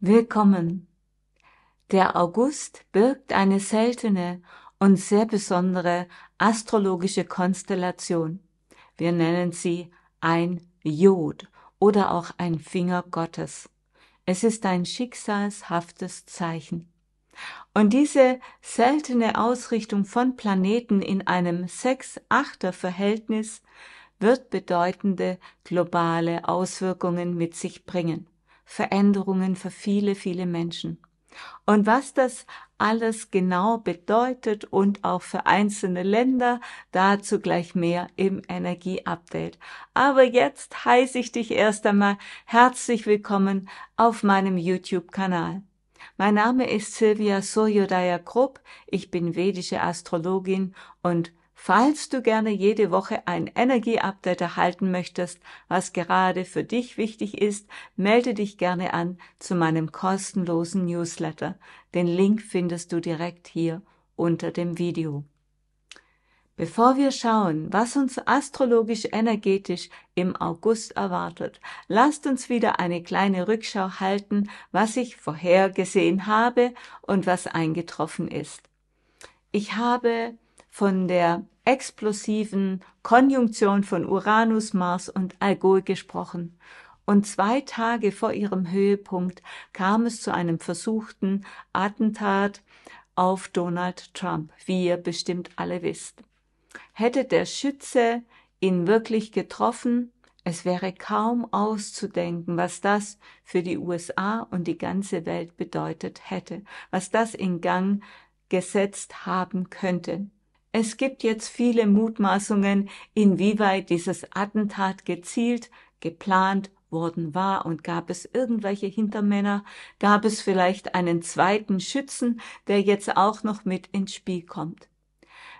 Willkommen! Der August birgt eine seltene und sehr besondere astrologische Konstellation. Wir nennen sie ein Jod oder auch ein Finger Gottes. Es ist ein schicksalshaftes Zeichen. Und diese seltene Ausrichtung von Planeten in einem sechs achter verhältnis wird bedeutende globale Auswirkungen mit sich bringen. Veränderungen für viele, viele Menschen. Und was das alles genau bedeutet und auch für einzelne Länder, dazu gleich mehr im Energieupdate. Aber jetzt heiße ich dich erst einmal herzlich willkommen auf meinem YouTube-Kanal. Mein Name ist Silvia Suryodaya Krupp, ich bin vedische Astrologin und Falls du gerne jede Woche ein Energie-Update erhalten möchtest, was gerade für dich wichtig ist, melde dich gerne an zu meinem kostenlosen Newsletter. Den Link findest du direkt hier unter dem Video. Bevor wir schauen, was uns astrologisch energetisch im August erwartet, lasst uns wieder eine kleine Rückschau halten, was ich vorhergesehen habe und was eingetroffen ist. Ich habe von der explosiven Konjunktion von Uranus, Mars und Algol gesprochen. Und zwei Tage vor ihrem Höhepunkt kam es zu einem versuchten Attentat auf Donald Trump, wie ihr bestimmt alle wisst. Hätte der Schütze ihn wirklich getroffen, es wäre kaum auszudenken, was das für die USA und die ganze Welt bedeutet hätte, was das in Gang gesetzt haben könnte. Es gibt jetzt viele Mutmaßungen, inwieweit dieses Attentat gezielt, geplant worden war und gab es irgendwelche Hintermänner, gab es vielleicht einen zweiten Schützen, der jetzt auch noch mit ins Spiel kommt.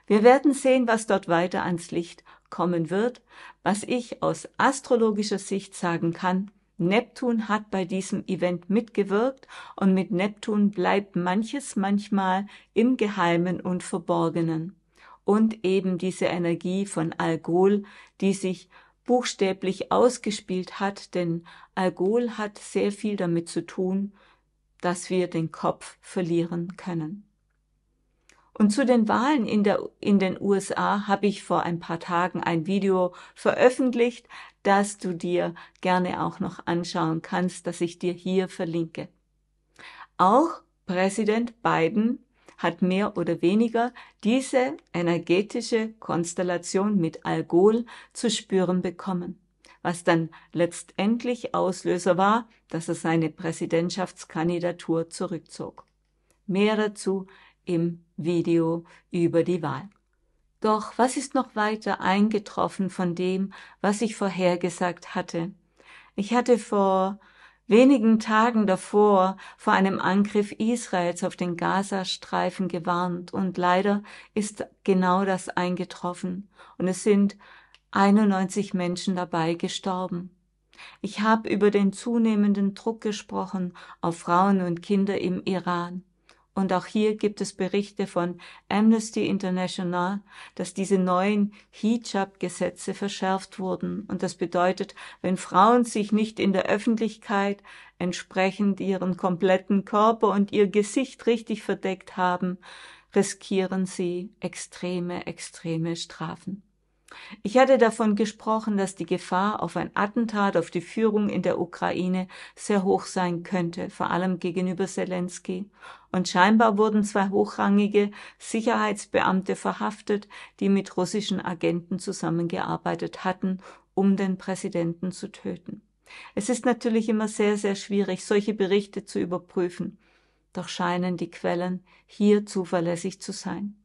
Wir werden sehen, was dort weiter ans Licht kommen wird. Was ich aus astrologischer Sicht sagen kann, Neptun hat bei diesem Event mitgewirkt und mit Neptun bleibt manches manchmal im Geheimen und Verborgenen und eben diese Energie von Algol, die sich buchstäblich ausgespielt hat, denn Algol hat sehr viel damit zu tun, dass wir den Kopf verlieren können. Und zu den Wahlen in, der, in den USA habe ich vor ein paar Tagen ein Video veröffentlicht, das du dir gerne auch noch anschauen kannst, das ich dir hier verlinke. Auch Präsident Biden hat mehr oder weniger diese energetische Konstellation mit Alkohol zu spüren bekommen, was dann letztendlich Auslöser war, dass er seine Präsidentschaftskandidatur zurückzog. Mehr dazu im Video über die Wahl. Doch was ist noch weiter eingetroffen von dem, was ich vorhergesagt hatte? Ich hatte vor wenigen Tagen davor vor einem Angriff Israels auf den Gazastreifen gewarnt. Und leider ist genau das eingetroffen. Und es sind 91 Menschen dabei gestorben. Ich habe über den zunehmenden Druck gesprochen auf Frauen und Kinder im Iran. Und auch hier gibt es Berichte von Amnesty International, dass diese neuen Hijab-Gesetze verschärft wurden. Und das bedeutet, wenn Frauen sich nicht in der Öffentlichkeit entsprechend ihren kompletten Körper und ihr Gesicht richtig verdeckt haben, riskieren sie extreme, extreme Strafen. Ich hatte davon gesprochen, dass die Gefahr auf ein Attentat auf die Führung in der Ukraine sehr hoch sein könnte, vor allem gegenüber Zelensky. Und scheinbar wurden zwei hochrangige Sicherheitsbeamte verhaftet, die mit russischen Agenten zusammengearbeitet hatten, um den Präsidenten zu töten. Es ist natürlich immer sehr, sehr schwierig, solche Berichte zu überprüfen, doch scheinen die Quellen hier zuverlässig zu sein.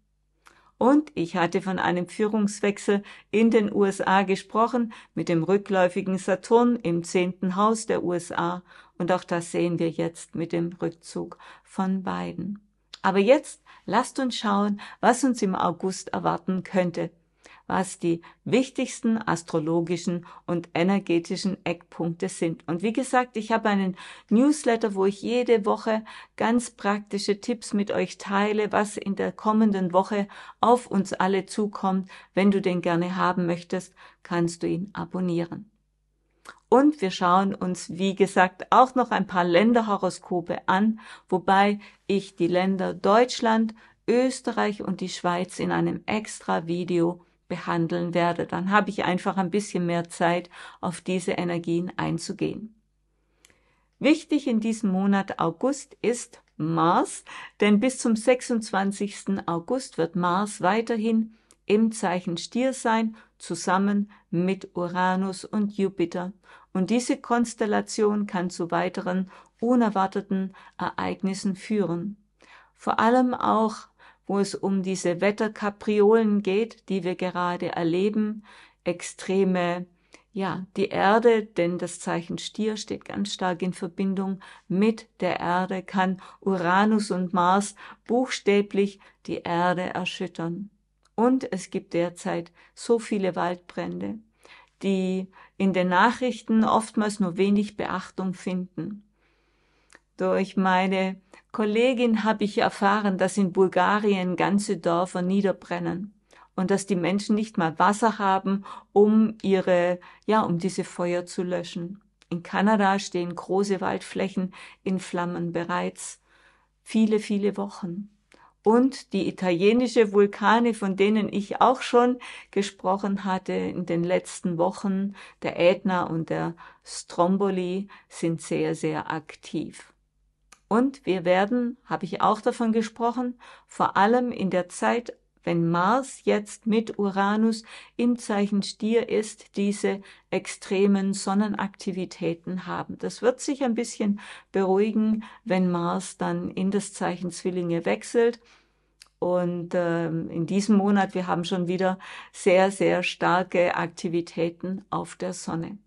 Und ich hatte von einem Führungswechsel in den USA gesprochen mit dem rückläufigen Saturn im zehnten Haus der USA. Und auch das sehen wir jetzt mit dem Rückzug von beiden. Aber jetzt lasst uns schauen, was uns im August erwarten könnte was die wichtigsten astrologischen und energetischen Eckpunkte sind. Und wie gesagt, ich habe einen Newsletter, wo ich jede Woche ganz praktische Tipps mit euch teile, was in der kommenden Woche auf uns alle zukommt. Wenn du den gerne haben möchtest, kannst du ihn abonnieren. Und wir schauen uns, wie gesagt, auch noch ein paar Länderhoroskope an, wobei ich die Länder Deutschland, Österreich und die Schweiz in einem extra Video behandeln werde. Dann habe ich einfach ein bisschen mehr Zeit, auf diese Energien einzugehen. Wichtig in diesem Monat August ist Mars, denn bis zum 26. August wird Mars weiterhin im Zeichen Stier sein, zusammen mit Uranus und Jupiter. Und diese Konstellation kann zu weiteren unerwarteten Ereignissen führen. Vor allem auch wo es um diese Wetterkapriolen geht, die wir gerade erleben, extreme ja, die Erde, denn das Zeichen Stier steht ganz stark in Verbindung mit der Erde, kann Uranus und Mars buchstäblich die Erde erschüttern. Und es gibt derzeit so viele Waldbrände, die in den Nachrichten oftmals nur wenig Beachtung finden. Durch meine Kollegin habe ich erfahren, dass in Bulgarien ganze Dörfer niederbrennen und dass die Menschen nicht mal Wasser haben, um ihre, ja, um diese Feuer zu löschen. In Kanada stehen große Waldflächen in Flammen bereits viele, viele Wochen. Und die italienische Vulkane, von denen ich auch schon gesprochen hatte in den letzten Wochen, der Ätna und der Stromboli, sind sehr, sehr aktiv. Und wir werden, habe ich auch davon gesprochen, vor allem in der Zeit, wenn Mars jetzt mit Uranus im Zeichen Stier ist, diese extremen Sonnenaktivitäten haben. Das wird sich ein bisschen beruhigen, wenn Mars dann in das Zeichen Zwillinge wechselt. Und ähm, in diesem Monat, wir haben schon wieder sehr, sehr starke Aktivitäten auf der Sonne.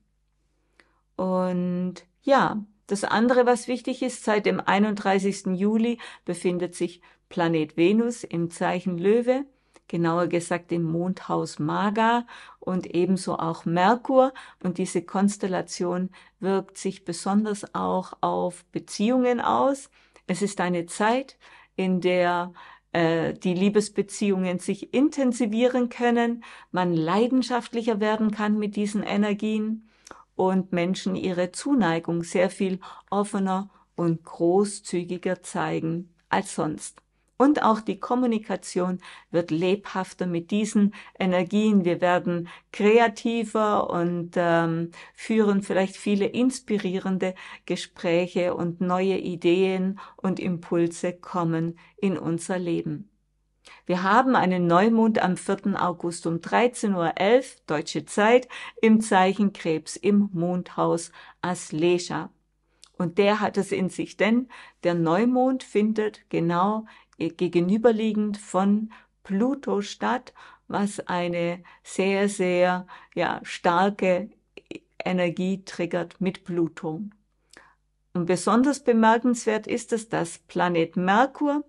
Und ja, das andere, was wichtig ist, seit dem 31. Juli befindet sich Planet Venus im Zeichen Löwe, genauer gesagt im Mondhaus Maga und ebenso auch Merkur. Und diese Konstellation wirkt sich besonders auch auf Beziehungen aus. Es ist eine Zeit, in der äh, die Liebesbeziehungen sich intensivieren können, man leidenschaftlicher werden kann mit diesen Energien und Menschen ihre Zuneigung sehr viel offener und großzügiger zeigen als sonst. Und auch die Kommunikation wird lebhafter mit diesen Energien. Wir werden kreativer und ähm, führen vielleicht viele inspirierende Gespräche und neue Ideen und Impulse kommen in unser Leben. Wir haben einen Neumond am 4. August um 13.11 Uhr deutsche Zeit im Zeichen Krebs im Mondhaus Aslesha. Und der hat es in sich, denn der Neumond findet genau äh, gegenüberliegend von Pluto statt, was eine sehr, sehr ja, starke Energie triggert mit Pluto. Und besonders bemerkenswert ist es, dass Planet Merkur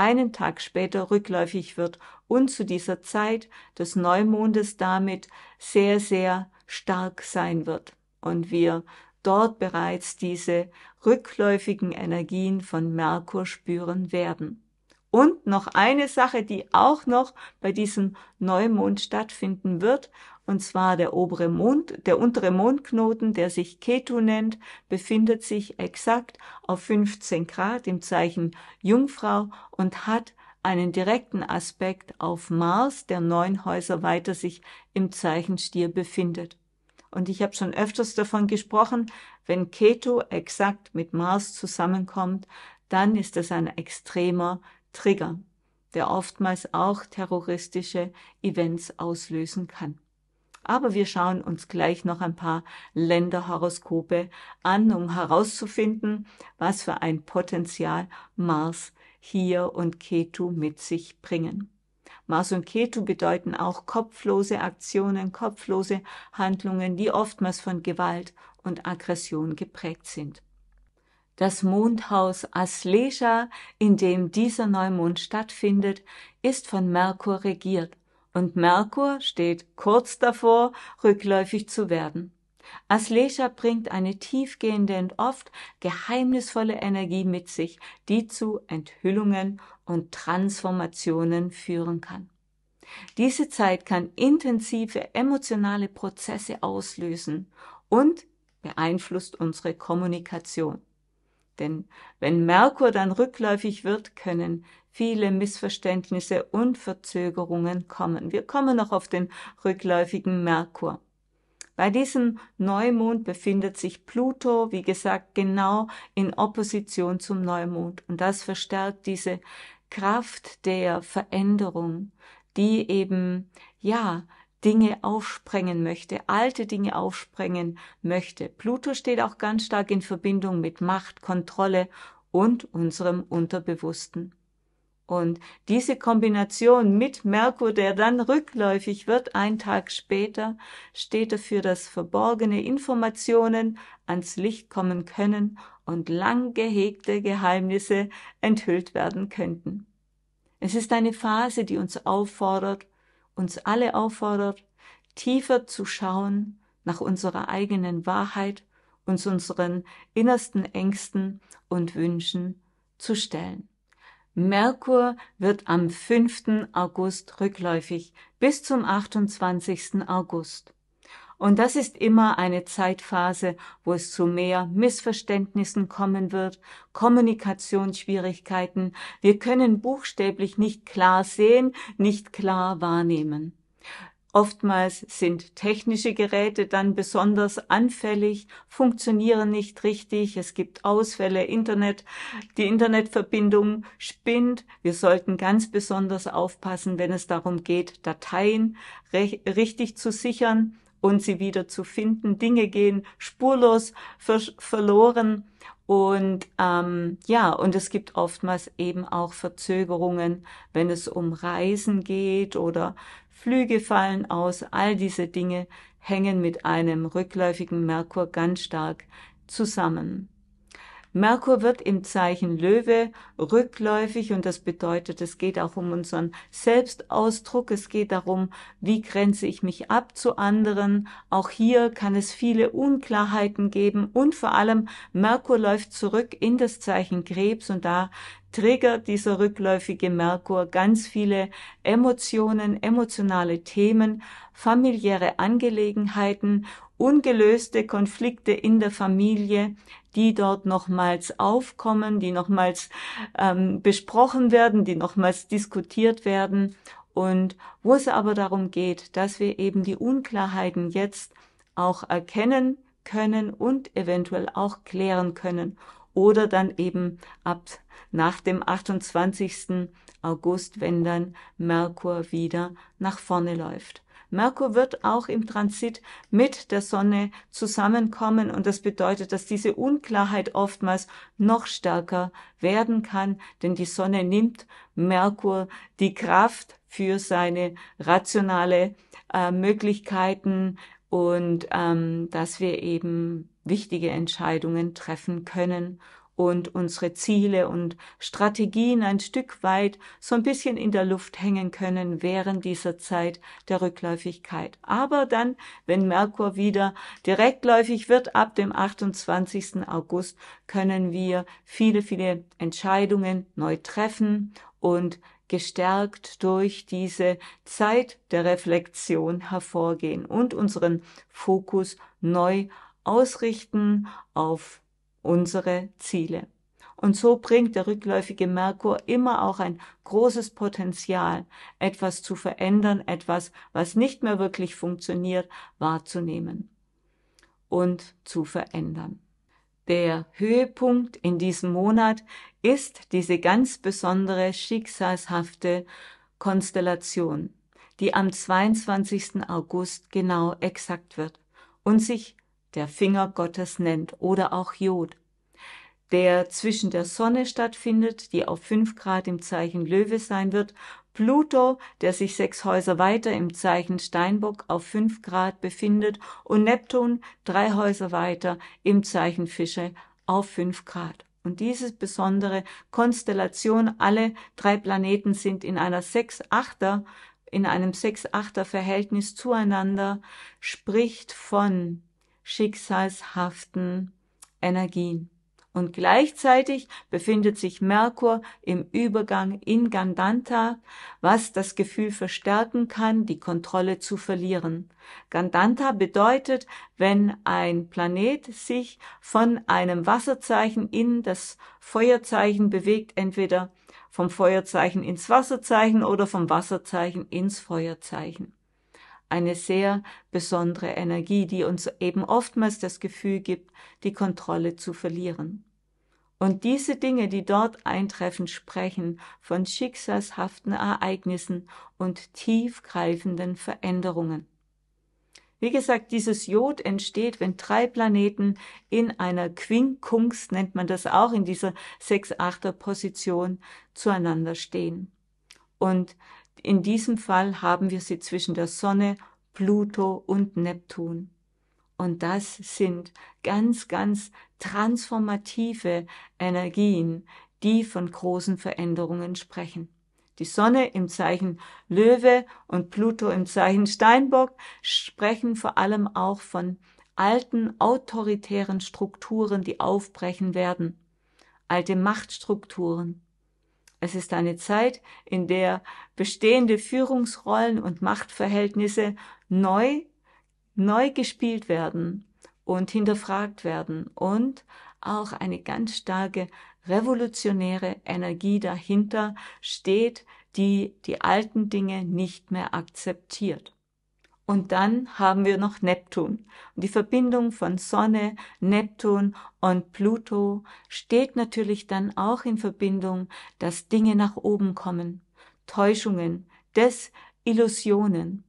einen Tag später rückläufig wird und zu dieser Zeit des Neumondes damit sehr, sehr stark sein wird und wir dort bereits diese rückläufigen Energien von Merkur spüren werden. Und noch eine Sache, die auch noch bei diesem Neumond stattfinden wird, und zwar der obere Mond, der untere Mondknoten, der sich Ketu nennt, befindet sich exakt auf 15 Grad im Zeichen Jungfrau und hat einen direkten Aspekt auf Mars, der neun Häuser weiter sich im Zeichen Stier befindet. Und ich habe schon öfters davon gesprochen, wenn Ketu exakt mit Mars zusammenkommt, dann ist das ein extremer Trigger, der oftmals auch terroristische Events auslösen kann. Aber wir schauen uns gleich noch ein paar Länderhoroskope an, um herauszufinden, was für ein Potenzial Mars hier und Ketu mit sich bringen. Mars und Ketu bedeuten auch kopflose Aktionen, kopflose Handlungen, die oftmals von Gewalt und Aggression geprägt sind. Das Mondhaus Aslesha, in dem dieser Neumond stattfindet, ist von Merkur regiert, und Merkur steht kurz davor, rückläufig zu werden. Aslesha bringt eine tiefgehende und oft geheimnisvolle Energie mit sich, die zu Enthüllungen und Transformationen führen kann. Diese Zeit kann intensive emotionale Prozesse auslösen und beeinflusst unsere Kommunikation. Denn wenn Merkur dann rückläufig wird, können viele Missverständnisse und Verzögerungen kommen. Wir kommen noch auf den rückläufigen Merkur. Bei diesem Neumond befindet sich Pluto, wie gesagt, genau in Opposition zum Neumond. Und das verstärkt diese Kraft der Veränderung, die eben, ja, Dinge aufsprengen möchte, alte Dinge aufsprengen möchte. Pluto steht auch ganz stark in Verbindung mit Macht, Kontrolle und unserem Unterbewussten. Und diese Kombination mit Merkur, der dann rückläufig wird, einen Tag später, steht dafür, dass verborgene Informationen ans Licht kommen können und lang gehegte Geheimnisse enthüllt werden könnten. Es ist eine Phase, die uns auffordert, uns alle auffordert, tiefer zu schauen nach unserer eigenen Wahrheit, uns unseren innersten Ängsten und Wünschen zu stellen. Merkur wird am 5. August rückläufig bis zum 28. August. Und das ist immer eine Zeitphase, wo es zu mehr Missverständnissen kommen wird, Kommunikationsschwierigkeiten. Wir können buchstäblich nicht klar sehen, nicht klar wahrnehmen. Oftmals sind technische Geräte dann besonders anfällig, funktionieren nicht richtig, es gibt Ausfälle, Internet, die Internetverbindung spinnt. Wir sollten ganz besonders aufpassen, wenn es darum geht, Dateien richtig zu sichern und sie wieder zu finden. Dinge gehen spurlos ver verloren und ähm, ja, und es gibt oftmals eben auch Verzögerungen, wenn es um Reisen geht oder Flüge fallen aus, all diese Dinge hängen mit einem rückläufigen Merkur ganz stark zusammen. Merkur wird im Zeichen Löwe rückläufig und das bedeutet, es geht auch um unseren Selbstausdruck, es geht darum, wie grenze ich mich ab zu anderen. Auch hier kann es viele Unklarheiten geben und vor allem Merkur läuft zurück in das Zeichen Krebs und da triggert dieser rückläufige Merkur ganz viele Emotionen, emotionale Themen, familiäre Angelegenheiten ungelöste Konflikte in der Familie, die dort nochmals aufkommen, die nochmals ähm, besprochen werden, die nochmals diskutiert werden und wo es aber darum geht, dass wir eben die Unklarheiten jetzt auch erkennen können und eventuell auch klären können oder dann eben ab nach dem 28. August, wenn dann Merkur wieder nach vorne läuft. Merkur wird auch im Transit mit der Sonne zusammenkommen und das bedeutet, dass diese Unklarheit oftmals noch stärker werden kann, denn die Sonne nimmt Merkur die Kraft für seine rationale äh, Möglichkeiten und ähm, dass wir eben wichtige Entscheidungen treffen können und unsere Ziele und Strategien ein Stück weit so ein bisschen in der Luft hängen können während dieser Zeit der Rückläufigkeit. Aber dann, wenn Merkur wieder direktläufig wird ab dem 28. August, können wir viele, viele Entscheidungen neu treffen und gestärkt durch diese Zeit der Reflexion hervorgehen und unseren Fokus neu ausrichten auf unsere Ziele. Und so bringt der rückläufige Merkur immer auch ein großes Potenzial, etwas zu verändern, etwas, was nicht mehr wirklich funktioniert, wahrzunehmen und zu verändern. Der Höhepunkt in diesem Monat ist diese ganz besondere schicksalshafte Konstellation, die am 22. August genau exakt wird und sich der Finger Gottes nennt, oder auch Jod, der zwischen der Sonne stattfindet, die auf fünf Grad im Zeichen Löwe sein wird, Pluto, der sich sechs Häuser weiter im Zeichen Steinbock auf fünf Grad befindet, und Neptun, drei Häuser weiter im Zeichen Fische auf fünf Grad. Und diese besondere Konstellation, alle drei Planeten sind in einer Sechs-Achter, in einem Sechs-Achter-Verhältnis zueinander, spricht von schicksalshaften Energien. Und gleichzeitig befindet sich Merkur im Übergang in Gandanta, was das Gefühl verstärken kann, die Kontrolle zu verlieren. Gandanta bedeutet, wenn ein Planet sich von einem Wasserzeichen in das Feuerzeichen bewegt, entweder vom Feuerzeichen ins Wasserzeichen oder vom Wasserzeichen ins Feuerzeichen eine sehr besondere Energie, die uns eben oftmals das Gefühl gibt, die Kontrolle zu verlieren. Und diese Dinge, die dort eintreffen, sprechen von schicksalshaften Ereignissen und tiefgreifenden Veränderungen. Wie gesagt, dieses Jod entsteht, wenn drei Planeten in einer Quinkunx, nennt man das auch, in dieser 6-8er Position zueinander stehen. Und in diesem Fall haben wir sie zwischen der Sonne, Pluto und Neptun. Und das sind ganz, ganz transformative Energien, die von großen Veränderungen sprechen. Die Sonne im Zeichen Löwe und Pluto im Zeichen Steinbock sprechen vor allem auch von alten autoritären Strukturen, die aufbrechen werden, alte Machtstrukturen, es ist eine Zeit, in der bestehende Führungsrollen und Machtverhältnisse neu, neu gespielt werden und hinterfragt werden und auch eine ganz starke revolutionäre Energie dahinter steht, die die alten Dinge nicht mehr akzeptiert. Und dann haben wir noch Neptun. Und die Verbindung von Sonne, Neptun und Pluto steht natürlich dann auch in Verbindung, dass Dinge nach oben kommen, Täuschungen, Desillusionen.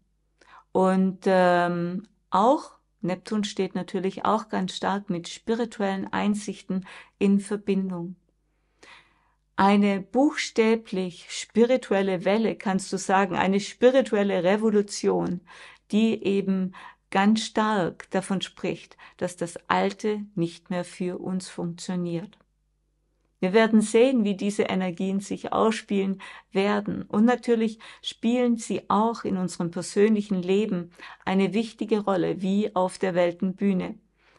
Und ähm, auch Neptun steht natürlich auch ganz stark mit spirituellen Einsichten in Verbindung. Eine buchstäblich spirituelle Welle, kannst du sagen, eine spirituelle Revolution, die eben ganz stark davon spricht, dass das Alte nicht mehr für uns funktioniert. Wir werden sehen, wie diese Energien sich ausspielen werden. Und natürlich spielen sie auch in unserem persönlichen Leben eine wichtige Rolle, wie auf der Weltenbühne.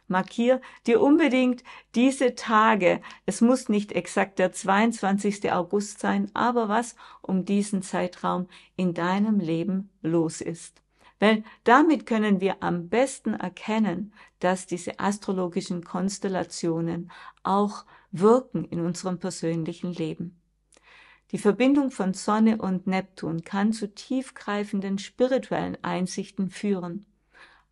Markier dir unbedingt diese Tage. Es muss nicht exakt der 22. August sein, aber was um diesen Zeitraum in deinem Leben los ist. Weil damit können wir am besten erkennen, dass diese astrologischen Konstellationen auch wirken in unserem persönlichen Leben. Die Verbindung von Sonne und Neptun kann zu tiefgreifenden spirituellen Einsichten führen,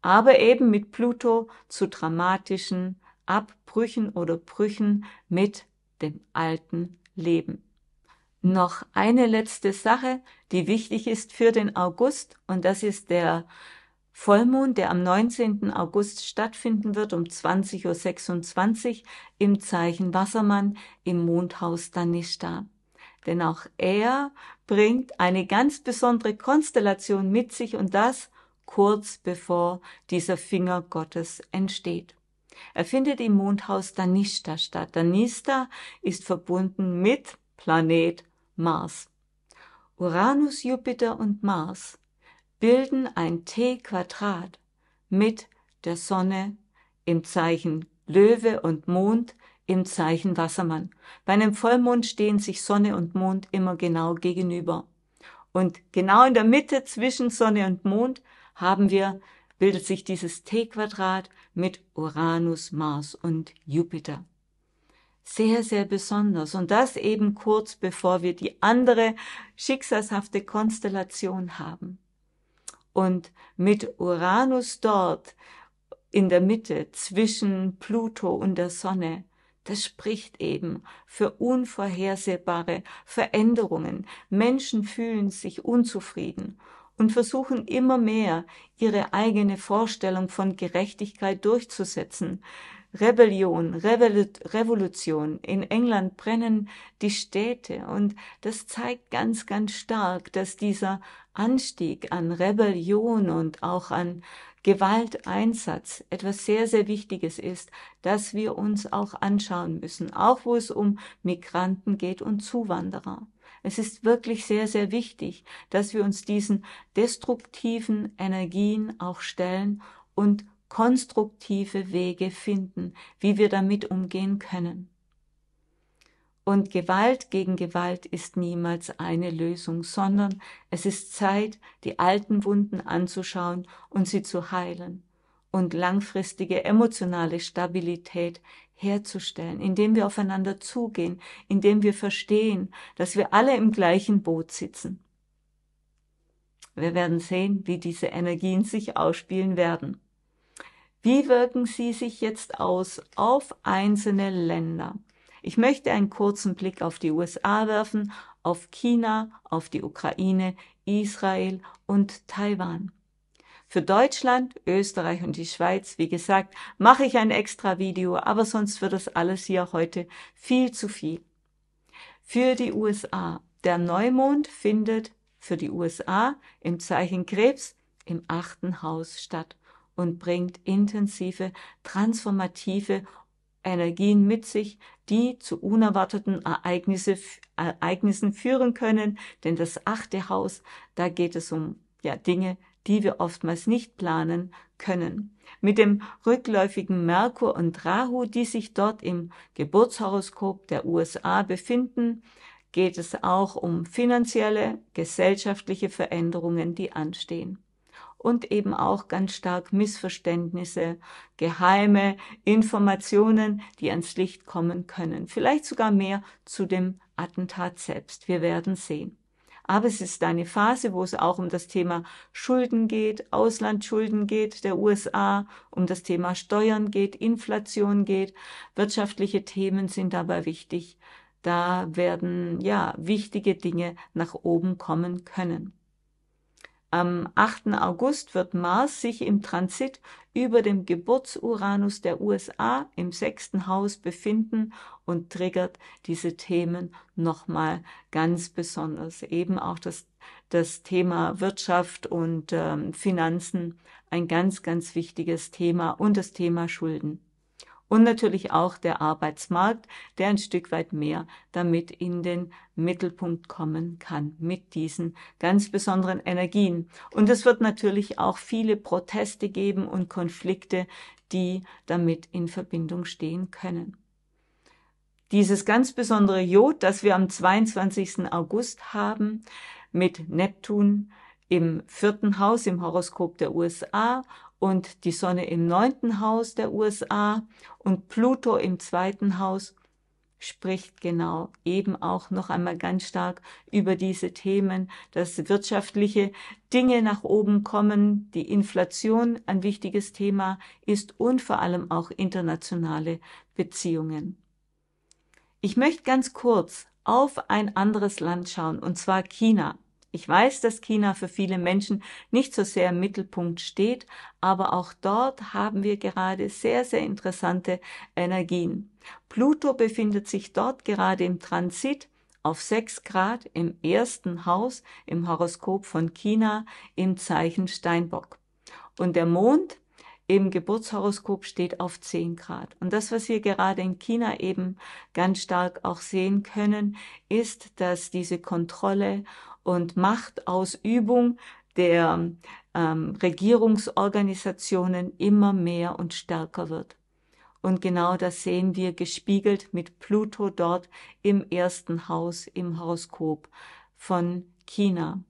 aber eben mit Pluto zu dramatischen Abbrüchen oder Brüchen mit dem alten Leben noch eine letzte Sache, die wichtig ist für den August, und das ist der Vollmond, der am 19. August stattfinden wird um 20.26 Uhr im Zeichen Wassermann im Mondhaus Danishta. Denn auch er bringt eine ganz besondere Konstellation mit sich und das kurz bevor dieser Finger Gottes entsteht. Er findet im Mondhaus Danishta statt. Danishta ist verbunden mit Planet Mars. Uranus, Jupiter und Mars bilden ein T-Quadrat mit der Sonne im Zeichen Löwe und Mond im Zeichen Wassermann. Bei einem Vollmond stehen sich Sonne und Mond immer genau gegenüber. Und genau in der Mitte zwischen Sonne und Mond haben wir, bildet sich dieses T-Quadrat mit Uranus, Mars und Jupiter sehr, sehr besonders. Und das eben kurz bevor wir die andere schicksalshafte Konstellation haben. Und mit Uranus dort in der Mitte zwischen Pluto und der Sonne, das spricht eben für unvorhersehbare Veränderungen. Menschen fühlen sich unzufrieden und versuchen immer mehr, ihre eigene Vorstellung von Gerechtigkeit durchzusetzen. Rebellion, Revolution. In England brennen die Städte und das zeigt ganz, ganz stark, dass dieser Anstieg an Rebellion und auch an Gewalteinsatz etwas sehr, sehr Wichtiges ist, das wir uns auch anschauen müssen, auch wo es um Migranten geht und Zuwanderer. Es ist wirklich sehr, sehr wichtig, dass wir uns diesen destruktiven Energien auch stellen und konstruktive Wege finden, wie wir damit umgehen können. Und Gewalt gegen Gewalt ist niemals eine Lösung, sondern es ist Zeit, die alten Wunden anzuschauen und sie zu heilen und langfristige emotionale Stabilität herzustellen, indem wir aufeinander zugehen, indem wir verstehen, dass wir alle im gleichen Boot sitzen. Wir werden sehen, wie diese Energien sich ausspielen werden. Wie wirken sie sich jetzt aus auf einzelne Länder? Ich möchte einen kurzen Blick auf die USA werfen, auf China, auf die Ukraine, Israel und Taiwan. Für Deutschland, Österreich und die Schweiz, wie gesagt, mache ich ein extra Video, aber sonst wird das alles hier heute viel zu viel. Für die USA. Der Neumond findet für die USA im Zeichen Krebs im achten Haus statt und bringt intensive, transformative Energien mit sich, die zu unerwarteten Ereignisse, Ereignissen führen können. Denn das achte Haus, da geht es um ja, Dinge, die wir oftmals nicht planen können. Mit dem rückläufigen Merkur und Rahu, die sich dort im Geburtshoroskop der USA befinden, geht es auch um finanzielle, gesellschaftliche Veränderungen, die anstehen und eben auch ganz stark Missverständnisse, geheime Informationen, die ans Licht kommen können. Vielleicht sogar mehr zu dem Attentat selbst. Wir werden sehen. Aber es ist eine Phase, wo es auch um das Thema Schulden geht, Auslandsschulden geht der USA, um das Thema Steuern geht, Inflation geht. Wirtschaftliche Themen sind dabei wichtig. Da werden, ja, wichtige Dinge nach oben kommen können. Am 8. August wird Mars sich im Transit über dem Geburtsuranus der USA im sechsten Haus befinden und triggert diese Themen nochmal ganz besonders. Eben auch das, das Thema Wirtschaft und ähm, Finanzen, ein ganz, ganz wichtiges Thema und das Thema Schulden. Und natürlich auch der Arbeitsmarkt, der ein Stück weit mehr damit in den Mittelpunkt kommen kann mit diesen ganz besonderen Energien. Und es wird natürlich auch viele Proteste geben und Konflikte, die damit in Verbindung stehen können. Dieses ganz besondere Jod, das wir am 22. August haben, mit Neptun im vierten Haus im Horoskop der USA und die Sonne im neunten Haus der USA und Pluto im zweiten Haus spricht genau eben auch noch einmal ganz stark über diese Themen, dass wirtschaftliche Dinge nach oben kommen, die Inflation ein wichtiges Thema ist und vor allem auch internationale Beziehungen. Ich möchte ganz kurz auf ein anderes Land schauen, und zwar China. Ich weiß, dass China für viele Menschen nicht so sehr im Mittelpunkt steht, aber auch dort haben wir gerade sehr, sehr interessante Energien. Pluto befindet sich dort gerade im Transit auf 6 Grad im ersten Haus im Horoskop von China im Zeichen Steinbock. Und der Mond im Geburtshoroskop steht auf 10 Grad. Und das, was wir gerade in China eben ganz stark auch sehen können, ist, dass diese Kontrolle und Machtausübung der ähm, Regierungsorganisationen immer mehr und stärker wird. Und genau das sehen wir gespiegelt mit Pluto dort im ersten Haus im Horoskop von China.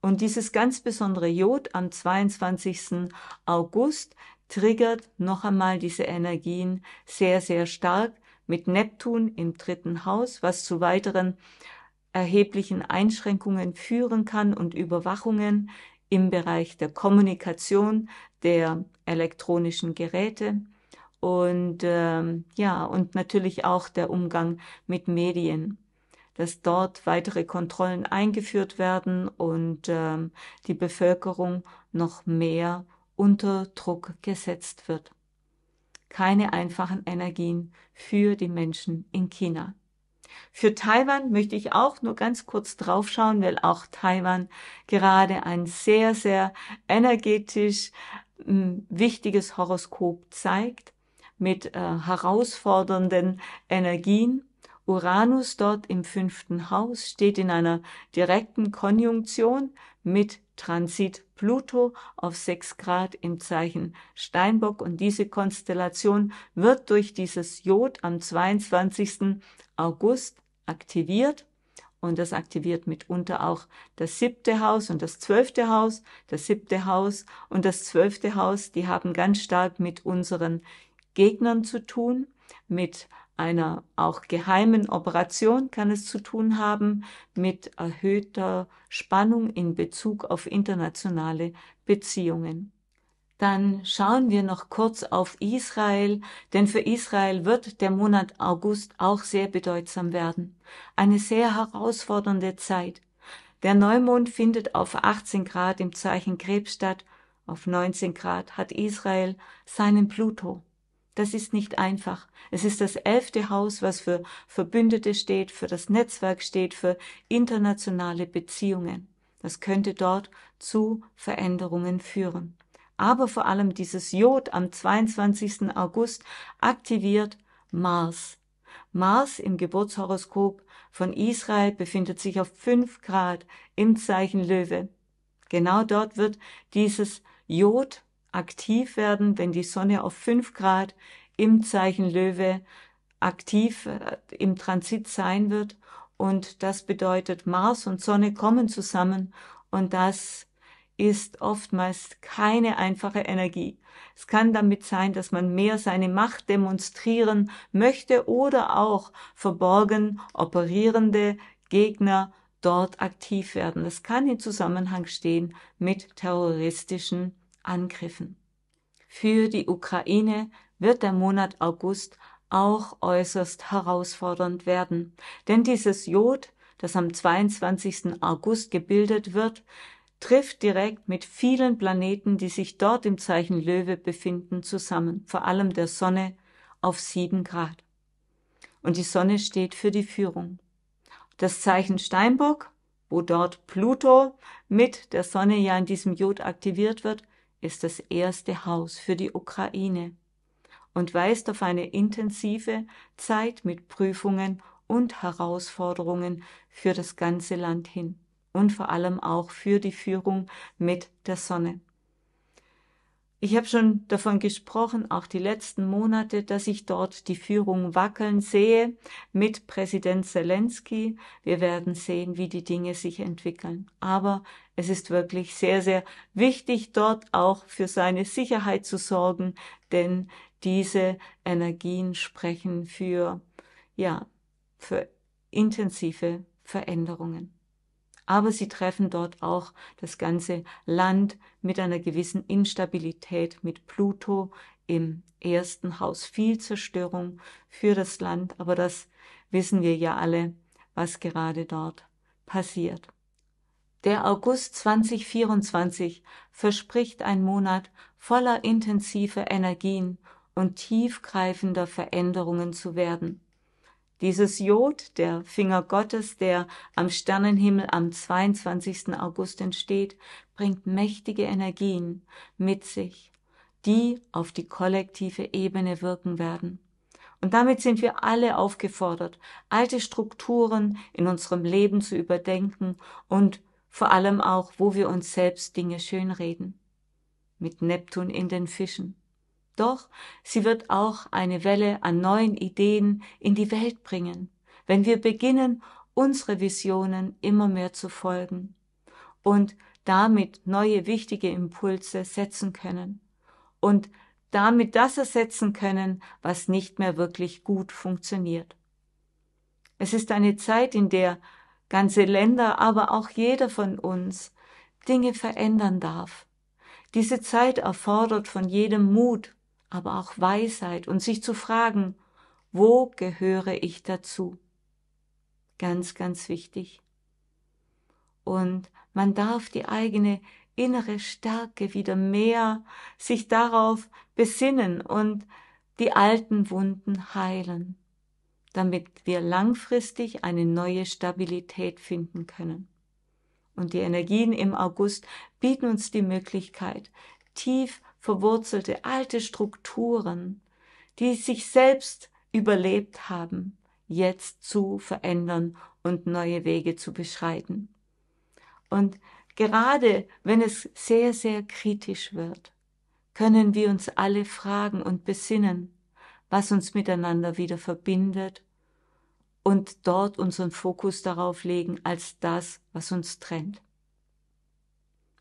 Und dieses ganz besondere Jod am 22. August triggert noch einmal diese Energien sehr, sehr stark mit Neptun im dritten Haus, was zu weiteren erheblichen Einschränkungen führen kann und Überwachungen im Bereich der Kommunikation der elektronischen Geräte und ähm, ja und natürlich auch der Umgang mit Medien, dass dort weitere Kontrollen eingeführt werden und ähm, die Bevölkerung noch mehr unter Druck gesetzt wird. Keine einfachen Energien für die Menschen in China. Für Taiwan möchte ich auch nur ganz kurz draufschauen, weil auch Taiwan gerade ein sehr, sehr energetisch hm, wichtiges Horoskop zeigt mit äh, herausfordernden Energien. Uranus dort im fünften Haus steht in einer direkten Konjunktion mit Transit Pluto auf 6 Grad im Zeichen Steinbock und diese Konstellation wird durch dieses Jod am 22. August aktiviert und das aktiviert mitunter auch das siebte Haus und das zwölfte Haus. Das siebte Haus und das zwölfte Haus, die haben ganz stark mit unseren Gegnern zu tun, mit einer auch geheimen Operation kann es zu tun haben mit erhöhter Spannung in Bezug auf internationale Beziehungen. Dann schauen wir noch kurz auf Israel, denn für Israel wird der Monat August auch sehr bedeutsam werden. Eine sehr herausfordernde Zeit. Der Neumond findet auf 18 Grad im Zeichen Krebs statt. Auf 19 Grad hat Israel seinen Pluto. Das ist nicht einfach. Es ist das elfte Haus, was für Verbündete steht, für das Netzwerk steht, für internationale Beziehungen. Das könnte dort zu Veränderungen führen. Aber vor allem dieses Jod am 22. August aktiviert Mars. Mars im Geburtshoroskop von Israel befindet sich auf 5 Grad im Zeichen Löwe. Genau dort wird dieses Jod aktiv werden, wenn die Sonne auf 5 Grad im Zeichen Löwe aktiv äh, im Transit sein wird. Und das bedeutet, Mars und Sonne kommen zusammen und das ist oftmals keine einfache Energie. Es kann damit sein, dass man mehr seine Macht demonstrieren möchte oder auch verborgen operierende Gegner dort aktiv werden. Das kann in Zusammenhang stehen mit terroristischen Angriffen. Für die Ukraine wird der Monat August auch äußerst herausfordernd werden, denn dieses Jod, das am 22. August gebildet wird, trifft direkt mit vielen Planeten, die sich dort im Zeichen Löwe befinden, zusammen, vor allem der Sonne auf sieben Grad. Und die Sonne steht für die Führung. Das Zeichen Steinbock, wo dort Pluto mit der Sonne ja in diesem Jod aktiviert wird, ist das erste Haus für die Ukraine und weist auf eine intensive Zeit mit Prüfungen und Herausforderungen für das ganze Land hin und vor allem auch für die Führung mit der Sonne. Ich habe schon davon gesprochen, auch die letzten Monate, dass ich dort die Führung wackeln sehe mit Präsident Zelensky. Wir werden sehen, wie die Dinge sich entwickeln. Aber es ist wirklich sehr, sehr wichtig, dort auch für seine Sicherheit zu sorgen, denn diese Energien sprechen für, ja, für intensive Veränderungen aber sie treffen dort auch das ganze Land mit einer gewissen Instabilität, mit Pluto im ersten Haus. Viel Zerstörung für das Land, aber das wissen wir ja alle, was gerade dort passiert. Der August 2024 verspricht ein Monat voller intensiver Energien und tiefgreifender Veränderungen zu werden. Dieses Jod, der Finger Gottes, der am Sternenhimmel am 22. August entsteht, bringt mächtige Energien mit sich, die auf die kollektive Ebene wirken werden. Und damit sind wir alle aufgefordert, alte Strukturen in unserem Leben zu überdenken und vor allem auch, wo wir uns selbst Dinge schönreden. Mit Neptun in den Fischen. Doch sie wird auch eine Welle an neuen Ideen in die Welt bringen, wenn wir beginnen, unsere Visionen immer mehr zu folgen und damit neue wichtige Impulse setzen können und damit das ersetzen können, was nicht mehr wirklich gut funktioniert. Es ist eine Zeit, in der ganze Länder, aber auch jeder von uns Dinge verändern darf. Diese Zeit erfordert von jedem Mut, aber auch Weisheit und sich zu fragen, wo gehöre ich dazu? Ganz, ganz wichtig. Und man darf die eigene innere Stärke wieder mehr sich darauf besinnen und die alten Wunden heilen, damit wir langfristig eine neue Stabilität finden können. Und die Energien im August bieten uns die Möglichkeit, tief verwurzelte alte Strukturen, die sich selbst überlebt haben, jetzt zu verändern und neue Wege zu beschreiten. Und gerade wenn es sehr, sehr kritisch wird, können wir uns alle fragen und besinnen, was uns miteinander wieder verbindet und dort unseren Fokus darauf legen als das, was uns trennt.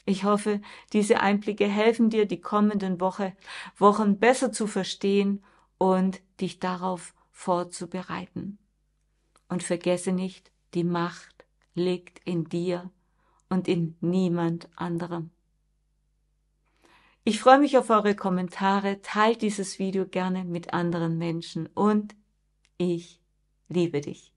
Ich hoffe, diese Einblicke helfen dir, die kommenden Woche, Wochen besser zu verstehen und dich darauf vorzubereiten. Und vergesse nicht, die Macht liegt in dir und in niemand anderem. Ich freue mich auf eure Kommentare, teilt dieses Video gerne mit anderen Menschen und ich liebe dich.